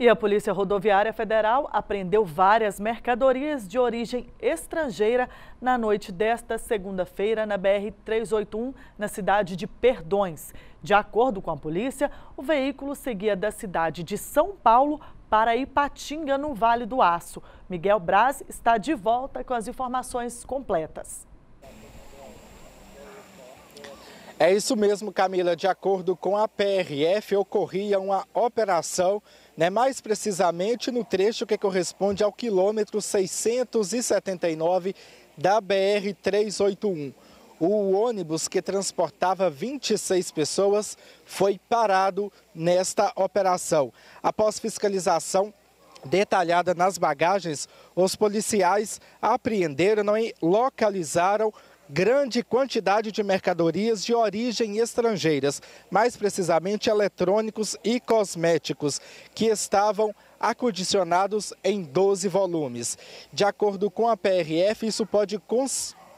E a Polícia Rodoviária Federal apreendeu várias mercadorias de origem estrangeira na noite desta segunda-feira na BR-381, na cidade de Perdões. De acordo com a polícia, o veículo seguia da cidade de São Paulo para Ipatinga, no Vale do Aço. Miguel Braz está de volta com as informações completas. É isso mesmo, Camila. De acordo com a PRF, ocorria uma operação, né, mais precisamente no trecho que corresponde ao quilômetro 679 da BR 381. O ônibus que transportava 26 pessoas foi parado nesta operação. Após fiscalização, detalhada nas bagagens, os policiais apreenderam e é, localizaram grande quantidade de mercadorias de origem estrangeiras, mais precisamente eletrônicos e cosméticos, que estavam acondicionados em 12 volumes. De acordo com a PRF, isso pode,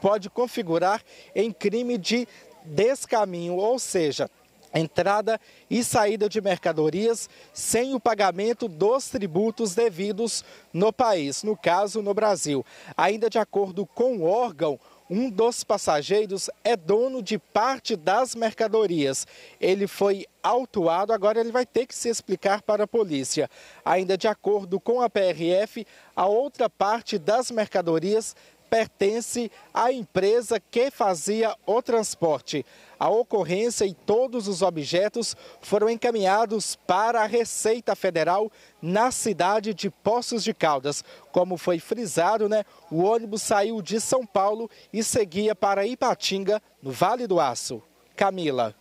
pode configurar em crime de descaminho, ou seja, entrada e saída de mercadorias sem o pagamento dos tributos devidos no país, no caso no Brasil. Ainda de acordo com o órgão, um dos passageiros é dono de parte das mercadorias. Ele foi autuado, agora ele vai ter que se explicar para a polícia. Ainda de acordo com a PRF, a outra parte das mercadorias pertence à empresa que fazia o transporte. A ocorrência e todos os objetos foram encaminhados para a Receita Federal na cidade de Poços de Caldas. Como foi frisado, né, o ônibus saiu de São Paulo e seguia para Ipatinga, no Vale do Aço. Camila.